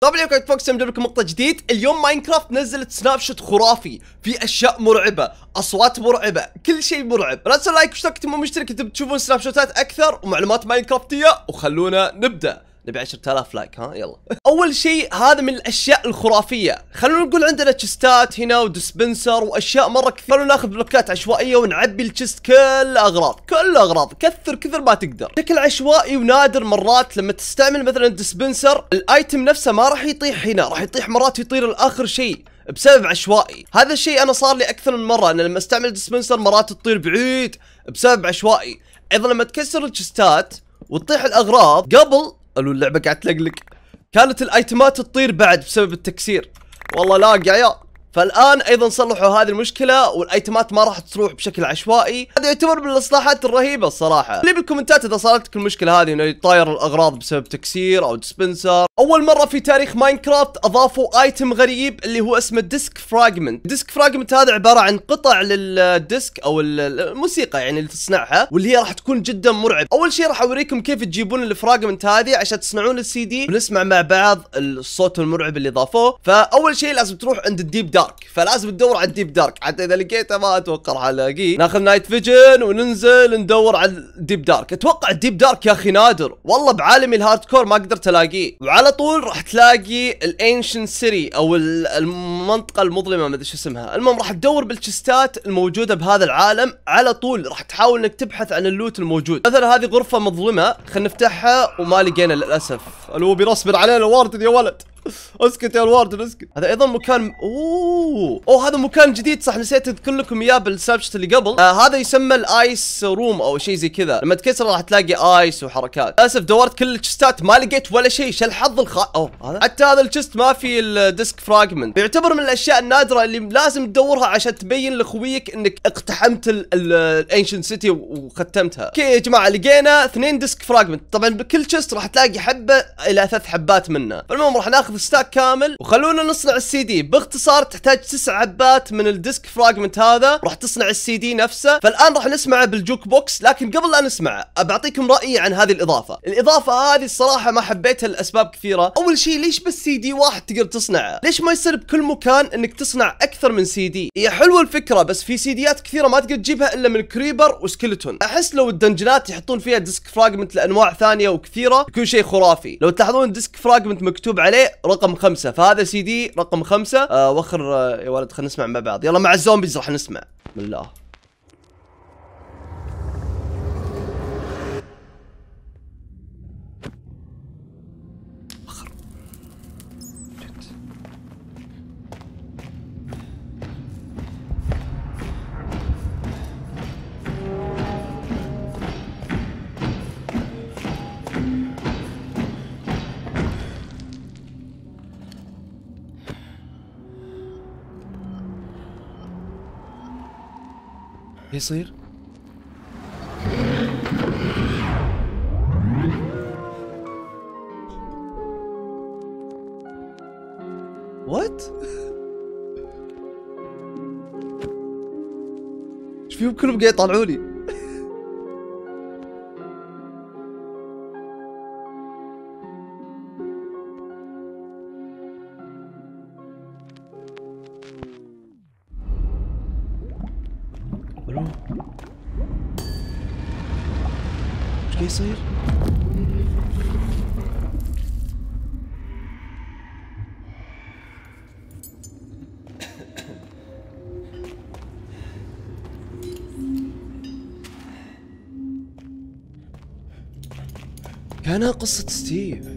طبعا عليكم فوكس نبدا لكم مقطع جديد اليوم ماينكرافت نزلت سناب شوت خرافي في اشياء مرعبه اصوات مرعبه كل شيء مرعب لا تنسوا لايك واشتراك مو مشترك انتم تشوفون سناب شوتات اكثر ومعلومات ماينكرافتيه وخلونا نبدا نبي 10000 لايك ها يلا اول شيء هذا من الاشياء الخرافيه خلونا نقول عندنا تشستات هنا ودسبنسر واشياء مره كثير خلونا ناخذ بلوكات عشوائيه ونعبي التشست كل اغراض كل اغراض كثر كثر ما تقدر بشكل عشوائي ونادر مرات لما تستعمل مثلا دسبنسر الايتم نفسه ما راح يطيح هنا راح يطيح مرات يطير لاخر شيء بسبب عشوائي هذا الشيء انا صار لي اكثر من مره انا لما استعمل دسبنسر مرات تطير بعيد بسبب عشوائي ايضا لما تكسر التشستات وتطيح الاغراض قبل قالوا اللعبه قاعد تلقلق كانت الايتمات تطير بعد بسبب التكسير والله لاق يا فالان ايضا صلحوا هذه المشكله والايتمات ما راح تروح بشكل عشوائي هذا يعتبر من الاصلاحات الرهيبه الصراحه لي بالكومنتات اذا صارت لك المشكله هذه انه يطاير الاغراض بسبب تكسير او ديسبنسر اول مره في تاريخ ماينكرافت اضافوا ايتم غريب اللي هو اسمه ديسك فراجمنت ديسك فراجمنت هذا عباره عن قطع للديسك او الموسيقى يعني اللي تصنعها واللي هي راح تكون جدا مرعب اول شيء راح اوريكم كيف تجيبون الفراجمنت هذه عشان تصنعون السي دي ونسمع مع بعض الصوت المرعب اللي ضافوه فاول شيء لازم تروح عند الديب دارك فلازم تدور على الديب دارك حتى اذا لقيته ما اتوقع راح الاقيه ناخذ نايت فيجن وننزل ندور على الديب دارك اتوقع الديب دارك يا اخي نادر والله بعالمي الهاردكور ما قدرت الاقيه على طول راح تلاقي الانشن سيري او المنطقه المظلمه ما ادري شو اسمها المهم راح تدور بالتشستات الموجوده بهذا العالم على طول راح تحاول انك تبحث عن اللوت الموجود مثلا هذه غرفه مظلمه خلينا نفتحها وما لقينا للاسف الو بيرصبر علينا الوارد يا ولد اسكت يا الواردن اسكت هذا ايضا مكان اوه اوه هذا مكان جديد صح نسيت اذكر لكم اياه بالسبشت اللي قبل آه هذا يسمى الايس روم او شيء زي كذا لما تكسر راح تلاقي ايس وحركات للاسف دورت كل الشستات ما لقيت ولا شيء شل حظ الخ اوه هذا حتى هذا الشست ما في الديسك فراجمنت يعتبر من الاشياء النادره اللي لازم تدورها عشان تبين لاخويك انك اقتحمت الانشن سيتي وختمتها اوكي يا جماعه لقينا اثنين ديسك فراجمنت طبعا بكل شست راح تلاقي حبه الى ثلاث حبات منه فالمهم راح ناخذ ستاك كامل وخلونا نصنع السي دي باختصار تحتاج تسع عبات من الديسك فراجمنت هذا راح تصنع السي دي نفسه فالان راح نسمعه بالجوك بوكس لكن قبل لا نسمعه بعطيكم رايي عن هذه الاضافه الاضافه هذه الصراحه ما حبيتها لاسباب كثيره اول شيء ليش بس سي دي واحد تقدر تصنعه ليش ما يصير بكل مكان انك تصنع اكثر من سي دي هي حلوه الفكره بس في سي ديات كثيره ما تقدر تجيبها الا من كريبر وسكلتون احس لو الدنجنات يحطون فيها ديسك فراجمنت لانواع ثانيه وكثيره يكون شيء خرافي لو تلاحظون ديسك فراجمنت مكتوب عليه رقم خمسة فهذا سي دي رقم خمسة آه وخر آه يا ولد خلينا نسمع مع بعض يلا مع الزومبيز راح نسمع بالله يصير وات ايش فيهم كلهم قاعد يطالعوني يصير؟ كانها قصة ستيف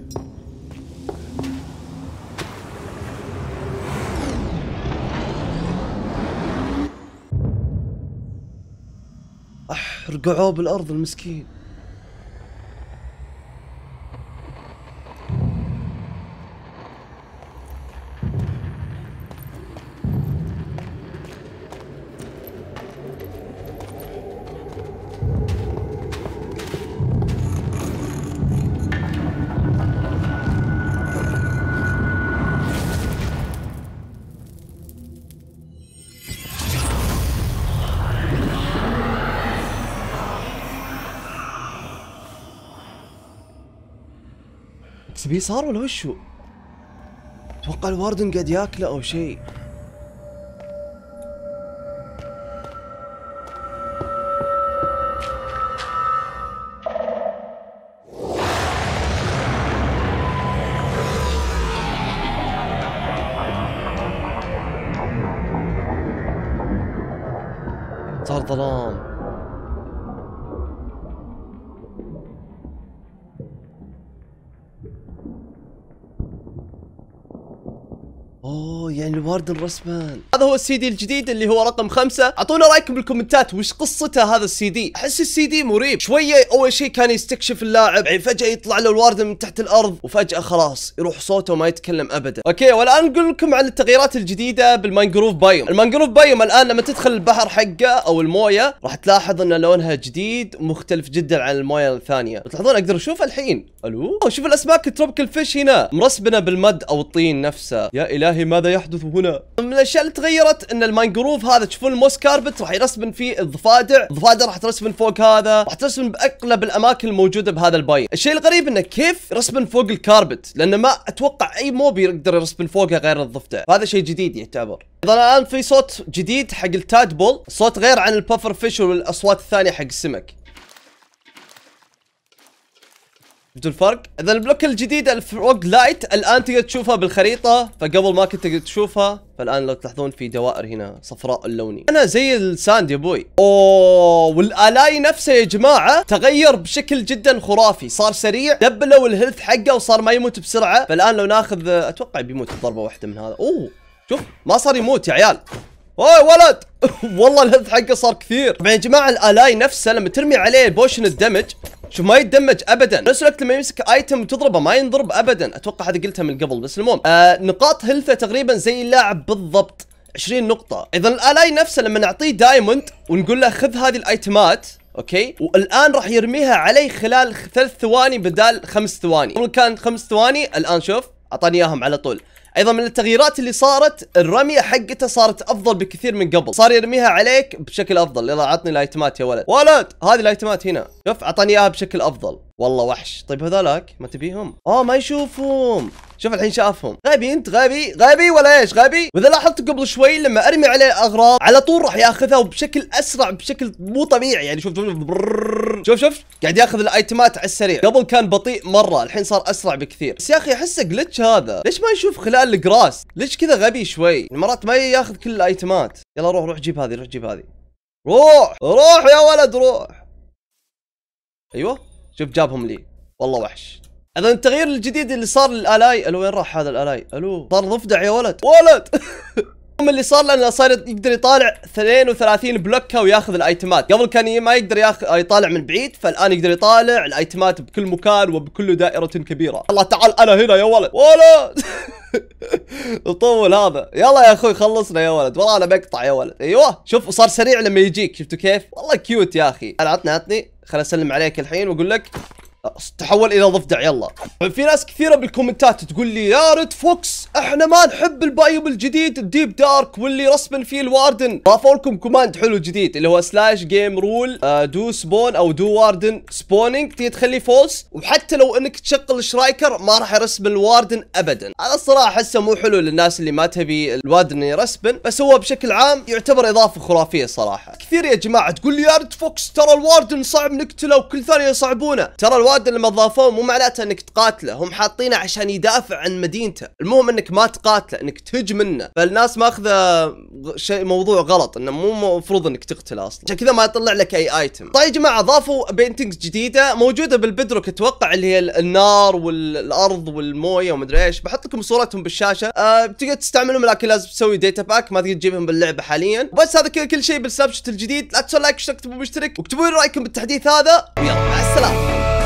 رقعوه بالأرض المسكين بي صار ولا وشو؟ اتوقع الواردن قاعد ياكله او شيء صار ظلام اوه يعني الوارد الرسمان هذا هو السي دي الجديد اللي هو رقم خمسة اعطونا رايكم بالكومنتات وش قصته هذا السي دي احس السي دي مريب شويه اول شيء كان يستكشف اللاعب يعني فجاه يطلع له الوارد من تحت الارض وفجاه خلاص يروح صوته وما يتكلم ابدا اوكي والان نقول لكم عن التغييرات الجديده بالمانجروف بايوم المانجروف بايوم الان لما تدخل البحر حقه او المويه راح تلاحظ ان لونها جديد مختلف جدا عن المويه الثانيه تلاحظون اقدر اشوف الحين الو شوف الاسماك التروبيكال فيش هنا مرسبنه بالمد او الطين نفسه يا إلهي. إلهي ماذا يحدث هنا؟ من الأشياء اللي تغيرت إن المانجروف هذا تشوفون الموس كاربت راح يرسبن فيه الضفادع، الضفادع راح ترسبن فوق هذا، راح ترسبن بأغلب الأماكن الموجودة بهذا الباين. الشيء الغريب إنه كيف رسبن فوق الكاربت؟ لأنه ما أتوقع أي موب يقدر يرسبن فوقها غير الضفدع، هذا شيء جديد يعتبر. إذا الآن في صوت جديد حق التادبول، صوت غير عن البفر فيش والأصوات الثانية حق السمك. شفتوا الفرق؟ اذا البلوك الجديد الفروج لايت الان تقدر تشوفها بالخريطه فقبل ما كنت تقدر تشوفها فالان لو تلاحظون في دوائر هنا صفراء اللوني انا زي الساند يا ابوي اوه والالاي نفسه يا جماعه تغير بشكل جدا خرافي صار سريع دبلوا الهيلث حقه وصار ما يموت بسرعه فالان لو ناخذ اتوقع بيموت بضربه واحده من هذا اوه شوف ما صار يموت يا عيال اوه ولد والله الهيلث حقه صار كثير طبعا يا جماعه الالاي نفسه لما ترمي عليه بوشن الدمج شوف ما يتدمج ابدا نفس الوقت لما يمسك ايتم وتضربه ما ينضرب ابدا اتوقع هذه قلتها من قبل بس المهم آه نقاط هيلثه تقريبا زي اللاعب بالضبط 20 نقطه اذا الالاي نفسه لما نعطيه دايموند ونقول له خذ هذه الايتمات اوكي والان راح يرميها علي خلال ثلاث ثواني بدال خمس ثواني قبل كان خمس ثواني الان شوف اعطاني اياهم على طول ايضا من التغييرات اللي صارت الرميه حقته صارت افضل بكثير من قبل صار يرميها عليك بشكل افضل يلا عطني الايتمات يا ولد ولد هذه الايتمات هنا شوف اعطاني اياها بشكل افضل والله وحش طيب هذولاك ما تبيهم اه ما يشوفهم شوف الحين شافهم غبي انت غبي غبي ولا ايش غبي واذا لاحظت قبل شوي لما ارمي عليه الاغراض على طول راح ياخذها وبشكل اسرع بشكل مو طبيعي يعني شوف شوف شوف, شوف. قاعد ياخذ الايتمات على السريع قبل كان بطيء مره الحين صار اسرع بكثير بس يا اخي احسه جلتش هذا ليش ما يشوف خلال الجراس ليش كذا غبي شوي يعني مرات ما ياخذ كل الايتمات يلا روح روح جيب هذه روح جيب هذه روح روح يا ولد روح ايوه شوف جابهم لي والله وحش هذا التغيير الجديد اللي صار للالاي الو وين راح هذا الالاي الو صار ضفدع يا ولد ولد اللي صار لانه صار يقدر يطالع 32 بلوكه وياخذ الايتمات قبل كان ما يقدر ياخذ آه، يطالع من بعيد فالان يقدر يطالع الايتمات بكل مكان وبكل دائره كبيره الله تعال انا هنا يا ولد ولد طول هذا يلا يا اخوي خلصنا يا ولد والله انا بقطع يا ولد ايوه شوف صار سريع لما يجيك شفتوا كيف والله كيوت يا اخي انا عطني عطني خل اسلم عليك الحين واقول لك تحول الى ضفدع يلا في ناس كثيره بالكومنتات تقول لي يا ريد فوكس احنا ما نحب البايوم الجديد الديب دارك واللي رسم فيه الواردن ضافوا لكم كوماند حلو جديد اللي هو سلاش جيم رول آه، دو سبون او دو واردن سبونينج تقدر تخليه فولس وحتى لو انك تشغل شرايكر ما راح يرسم الواردن ابدا انا الصراحه احسه مو حلو للناس اللي ما تبي الواردن يرسبن بس هو بشكل عام يعتبر اضافه خرافيه صراحه كثير يا جماعه تقول لي يا ريد فوكس ترى الواردن صعب نقتله وكل ثانيه يصعبونه ترى الواردن لما ضافوه مو معناته انك تقاتله هم حاطينه عشان يدافع عن مدينته المهم انك ما تقاتله انك تهج منه فالناس ماخذه شيء موضوع غلط انه مو مفروض انك تقتله اصلا عشان كذا ما يطلع لك اي ايتم طيب يا جماعه ضافوا بينتنجز جديده موجوده بالبدروك اتوقع اللي هي النار والارض والمويه ومدري ايش بحط لكم صورتهم بالشاشه أه بتقدر تستعملهم لكن لازم تسوي ديتا باك ما تقدر تجيبهم باللعبه حاليا بس هذا كل شيء بالسناب الجديد لا تنسوا لايك واشتركوا مشترك واكتبوا لي رايكم بالتحديث هذا ويلا مع السلامه